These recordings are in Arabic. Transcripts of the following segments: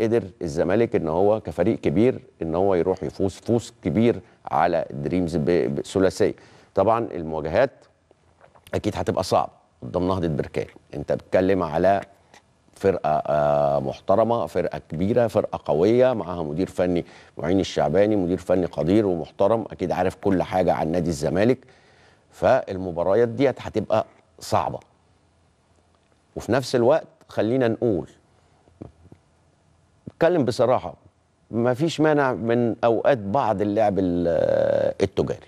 قدر الزمالك ان هو كفريق كبير ان هو يروح يفوز فوز كبير على دريمز بثلاثيه طبعا المواجهات اكيد هتبقى صعبه قدام نهضه بركان انت بتتكلم على فرقه آه، محترمه فرقه كبيره فرقه قويه معاها مدير فني معين الشعباني مدير فني قدير ومحترم اكيد عارف كل حاجه عن نادي الزمالك فالمباريات ديت هتبقى صعبه وفي نفس الوقت خلينا نقول اتكلم بصراحه ما فيش مانع من اوقات بعض اللعب التجاري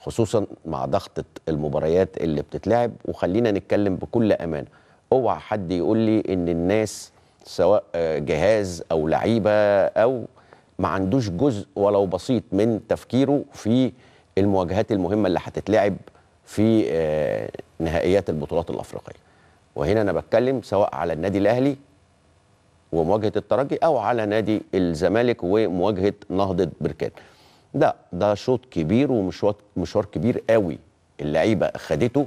خصوصا مع ضغطه المباريات اللي بتتلعب وخلينا نتكلم بكل امانه اوعى حد يقول لي ان الناس سواء جهاز او لعيبه او ما عندوش جزء ولو بسيط من تفكيره في المواجهات المهمه اللي هتتلعب في آه، نهائيات البطولات الافريقيه وهنا انا بتكلم سواء على النادي الاهلي ومواجهه الترجي او على نادي الزمالك ومواجهه نهضه بركان لا ده شوط كبير ومشوار مشوار كبير قوي اللعيبه خدته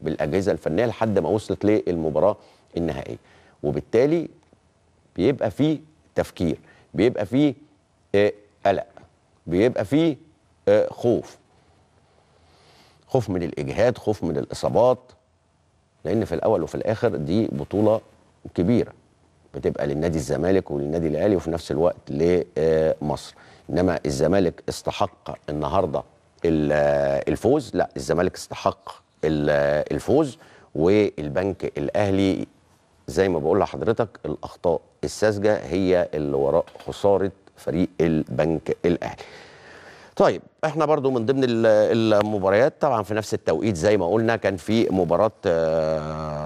بالاجهزه الفنيه لحد ما وصلت للمباراه النهائيه وبالتالي بيبقى فيه تفكير بيبقى فيه آه، قلق بيبقى فيه آه، خوف خوف من الاجهاد خوف من الاصابات لان في الاول وفي الاخر دي بطوله كبيره بتبقى للنادي الزمالك وللنادي الاهلي وفي نفس الوقت لمصر انما الزمالك استحق النهارده الفوز لا الزمالك استحق الفوز والبنك الاهلي زي ما بقول لحضرتك الاخطاء الساذجه هي اللي وراء خساره فريق البنك الاهلي طيب احنا برضو من ضمن المباريات طبعا في نفس التوقيت زي ما قلنا كان في مباراه آه،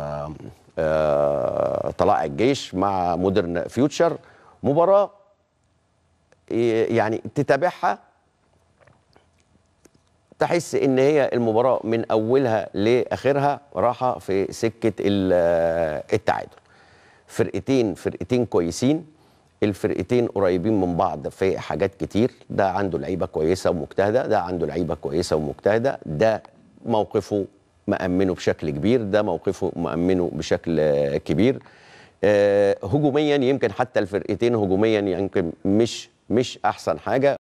آه، طلائع الجيش مع مودرن فيوتشر مباراه يعني تتابعها تحس ان هي المباراه من اولها لاخرها راحه في سكه آه، التعادل فرقتين فرقتين كويسين الفرقتين قريبين من بعض في حاجات كتير ده عنده لعيبه كويسه ومجتهده ده عنده لعيبه كويسه ومجتهده ده موقفه مأمنه بشكل كبير ده موقفه مأمنه بشكل كبير آه، هجوميا يمكن حتى الفرقتين هجوميا يمكن مش مش احسن حاجه